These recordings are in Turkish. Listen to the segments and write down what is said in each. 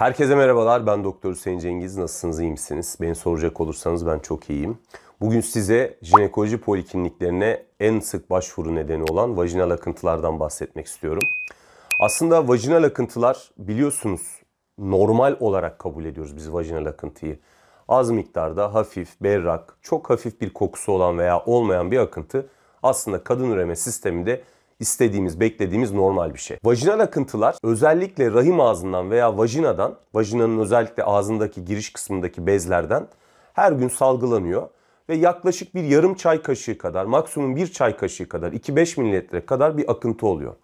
Herkese merhabalar. Ben Doktor Hüseyin Cengiz. Nasılsınız? İyi misiniz? Beni soracak olursanız ben çok iyiyim. Bugün size jinekoloji polikliniklerine en sık başvuru nedeni olan vajinal akıntılardan bahsetmek istiyorum. Aslında vajinal akıntılar biliyorsunuz normal olarak kabul ediyoruz biz vajinal akıntıyı. Az miktarda hafif, berrak, çok hafif bir kokusu olan veya olmayan bir akıntı aslında kadın üreme sisteminde istediğimiz, beklediğimiz normal bir şey. Vajinal akıntılar özellikle rahim ağzından veya vajinadan, vajinanın özellikle ağzındaki giriş kısmındaki bezlerden her gün salgılanıyor ve yaklaşık bir yarım çay kaşığı kadar, maksimum bir çay kaşığı kadar, 2-5 mililitre kadar bir akıntı oluyor.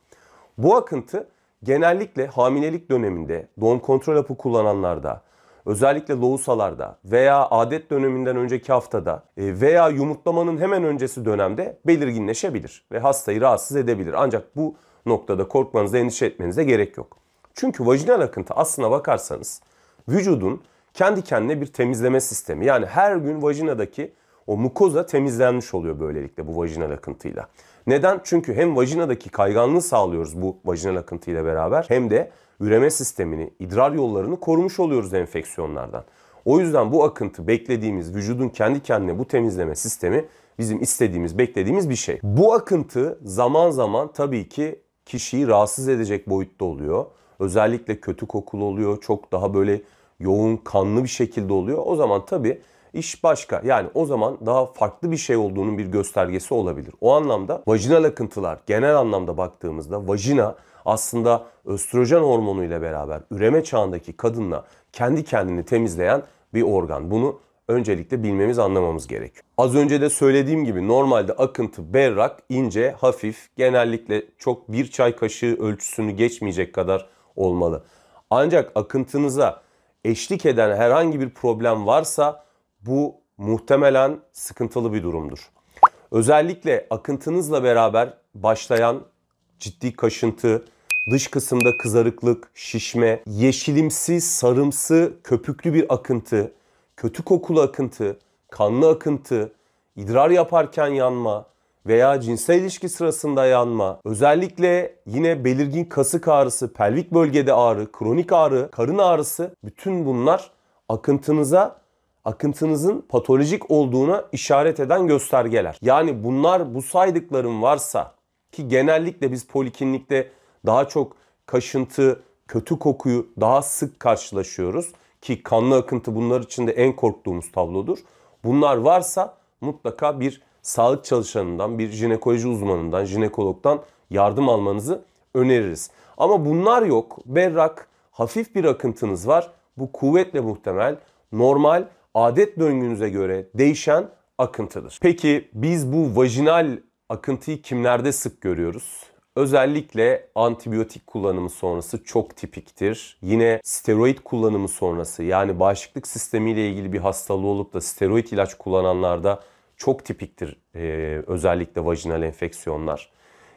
Bu akıntı genellikle hamilelik döneminde, doğum kontrol hapı kullananlarda, özellikle lohusalarda veya adet döneminden önceki haftada e, veya yumurtlamanın hemen öncesi dönemde belirginleşebilir ve hastayı rahatsız edebilir. Ancak bu noktada korkmanıza, endişe etmenize gerek yok. Çünkü vajinal akıntı aslına bakarsanız vücudun kendi kendine bir temizleme sistemi. Yani her gün vajinadaki o mukoza temizlenmiş oluyor böylelikle bu vajinal akıntıyla. Neden? Çünkü hem vajinadaki kayganlığı sağlıyoruz bu vajinal akıntıyla beraber hem de üreme sistemini, idrar yollarını korumuş oluyoruz enfeksiyonlardan. O yüzden bu akıntı beklediğimiz vücudun kendi kendine bu temizleme sistemi bizim istediğimiz, beklediğimiz bir şey. Bu akıntı zaman zaman tabii ki kişiyi rahatsız edecek boyutta oluyor. Özellikle kötü kokulu oluyor, çok daha böyle yoğun, kanlı bir şekilde oluyor. O zaman tabii iş başka. Yani o zaman daha farklı bir şey olduğunun bir göstergesi olabilir. O anlamda vajinal akıntılar genel anlamda baktığımızda vajina aslında östrojen hormonu ile beraber üreme çağındaki kadınla kendi kendini temizleyen bir organ. Bunu öncelikle bilmemiz, anlamamız gerekiyor. Az önce de söylediğim gibi normalde akıntı berrak, ince, hafif, genellikle çok bir çay kaşığı ölçüsünü geçmeyecek kadar olmalı. Ancak akıntınıza eşlik eden herhangi bir problem varsa bu muhtemelen sıkıntılı bir durumdur. Özellikle akıntınızla beraber başlayan ciddi kaşıntı, Dış kısımda kızarıklık, şişme, yeşilimsi, sarımsı, köpüklü bir akıntı, kötü kokulu akıntı, kanlı akıntı, idrar yaparken yanma veya cinsel ilişki sırasında yanma, özellikle yine belirgin kasık ağrısı, pelvik bölgede ağrı, kronik ağrı, karın ağrısı bütün bunlar akıntınıza akıntınızın patolojik olduğuna işaret eden göstergeler. Yani bunlar bu saydıklarım varsa ki genellikle biz poliklinikte daha çok kaşıntı, kötü kokuyu daha sık karşılaşıyoruz ki kanlı akıntı bunlar içinde en korktuğumuz tablodur. Bunlar varsa mutlaka bir sağlık çalışanından, bir jinekoloji uzmanından, jinekologdan yardım almanızı öneririz. Ama bunlar yok. Berrak, hafif bir akıntınız var. Bu kuvvetle muhtemel normal adet döngünüze göre değişen akıntıdır. Peki biz bu vajinal akıntıyı kimlerde sık görüyoruz? Özellikle antibiyotik kullanımı sonrası çok tipiktir. Yine steroid kullanımı sonrası yani bağışıklık sistemiyle ilgili bir hastalığı olup da steroid ilaç kullananlarda çok tipiktir ee, özellikle vajinal enfeksiyonlar.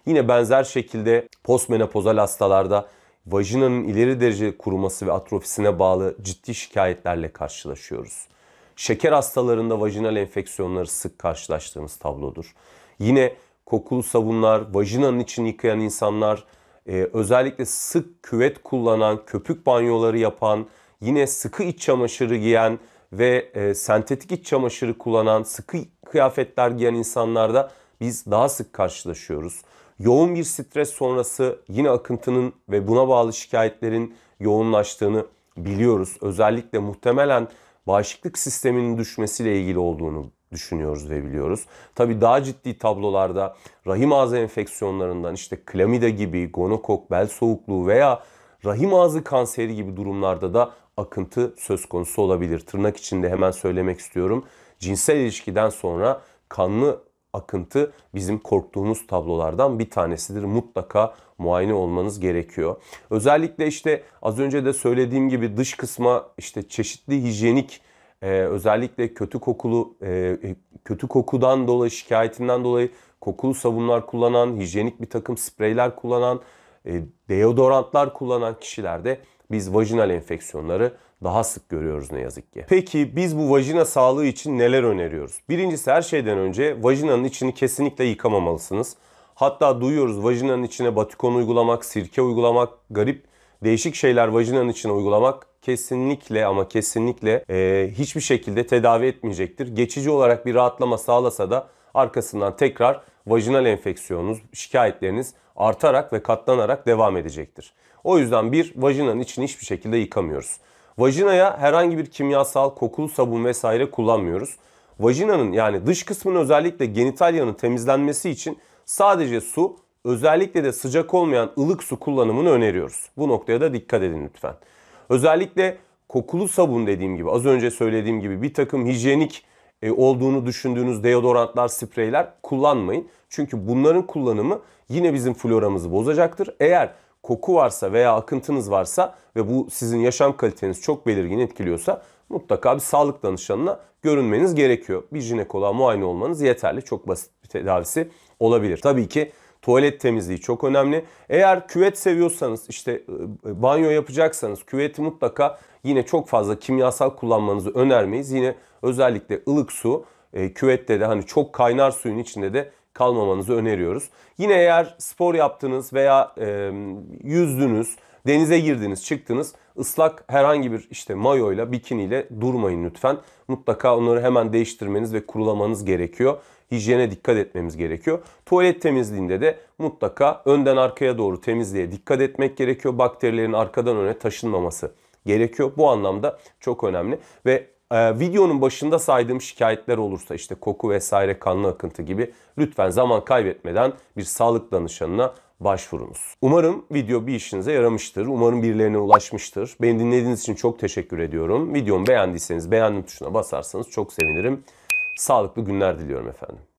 Yine benzer şekilde postmenopozal hastalarda vajinanın ileri derece kuruması ve atrofisine bağlı ciddi şikayetlerle karşılaşıyoruz. Şeker hastalarında vajinal enfeksiyonları sık karşılaştığımız tablodur. Yine kokulu sabunlar, vajinanın için yıkayan insanlar, e, özellikle sık küvet kullanan, köpük banyoları yapan, yine sıkı iç çamaşırı giyen ve e, sentetik iç çamaşırı kullanan, sıkı kıyafetler giyen insanlarda biz daha sık karşılaşıyoruz. Yoğun bir stres sonrası yine akıntının ve buna bağlı şikayetlerin yoğunlaştığını biliyoruz. Özellikle muhtemelen bağışıklık sisteminin düşmesiyle ilgili olduğunu düşünüyoruz ve biliyoruz. Tabi daha ciddi tablolarda rahim ağzı enfeksiyonlarından işte klamida gibi gonokok, bel soğukluğu veya rahim ağzı kanseri gibi durumlarda da akıntı söz konusu olabilir. Tırnak içinde hemen söylemek istiyorum. Cinsel ilişkiden sonra kanlı akıntı bizim korktuğumuz tablolardan bir tanesidir. Mutlaka muayene olmanız gerekiyor. Özellikle işte az önce de söylediğim gibi dış kısma işte çeşitli hijyenik e, özellikle kötü kokulu e, e, kötü kokudan dolayı şikayetinden dolayı kokulu sabunlar kullanan, hijyenik bir takım spreyler kullanan, e, deodorantlar kullanan kişilerde biz vajinal enfeksiyonları daha sık görüyoruz ne yazık ki. Peki biz bu vajina sağlığı için neler öneriyoruz? Birincisi her şeyden önce vajinanın içini kesinlikle yıkamamalısınız. Hatta duyuyoruz vajinanın içine batikon uygulamak, sirke uygulamak, garip değişik şeyler vajinanın içine uygulamak kesinlikle ama kesinlikle e, hiçbir şekilde tedavi etmeyecektir. Geçici olarak bir rahatlama sağlasa da arkasından tekrar vajinal enfeksiyonunuz, şikayetleriniz artarak ve katlanarak devam edecektir. O yüzden bir, vajinanın içini hiçbir şekilde yıkamıyoruz. Vajinaya herhangi bir kimyasal, kokulu sabun vesaire kullanmıyoruz. Vajinanın yani dış kısmının özellikle genitalyanın temizlenmesi için sadece su, özellikle de sıcak olmayan ılık su kullanımını öneriyoruz. Bu noktaya da dikkat edin lütfen. Özellikle kokulu sabun dediğim gibi az önce söylediğim gibi bir takım hijyenik e, olduğunu düşündüğünüz deodorantlar, spreyler kullanmayın. Çünkü bunların kullanımı yine bizim floramızı bozacaktır. Eğer koku varsa veya akıntınız varsa ve bu sizin yaşam kaliteniz çok belirgin etkiliyorsa mutlaka bir sağlık danışanına görünmeniz gerekiyor. Bir jinekoloğa muayene olmanız yeterli. Çok basit bir tedavisi olabilir. Tabii ki Tuvalet temizliği çok önemli. Eğer küvet seviyorsanız işte e, e, banyo yapacaksanız küveti mutlaka yine çok fazla kimyasal kullanmanızı önermeyiz. Yine özellikle ılık su e, küvette de hani çok kaynar suyun içinde de kalmamanızı öneriyoruz. Yine eğer spor yaptınız veya e, yüzdünüz, denize girdiniz, çıktınız ıslak herhangi bir işte mayoyla, bikiniyle durmayın lütfen. Mutlaka onları hemen değiştirmeniz ve kurulamanız gerekiyor hijyene dikkat etmemiz gerekiyor. Tuvalet temizliğinde de mutlaka önden arkaya doğru temizliğe dikkat etmek gerekiyor. Bakterilerin arkadan öne taşınmaması gerekiyor. Bu anlamda çok önemli ve e, videonun başında saydığım şikayetler olursa işte koku vesaire kanlı akıntı gibi lütfen zaman kaybetmeden bir sağlık danışanına başvurunuz. Umarım video bir işinize yaramıştır. Umarım birilerine ulaşmıştır. Beni dinlediğiniz için çok teşekkür ediyorum. Videomu beğendiyseniz beğendim tuşuna basarsanız çok sevinirim. Sağlıklı günler diliyorum efendim.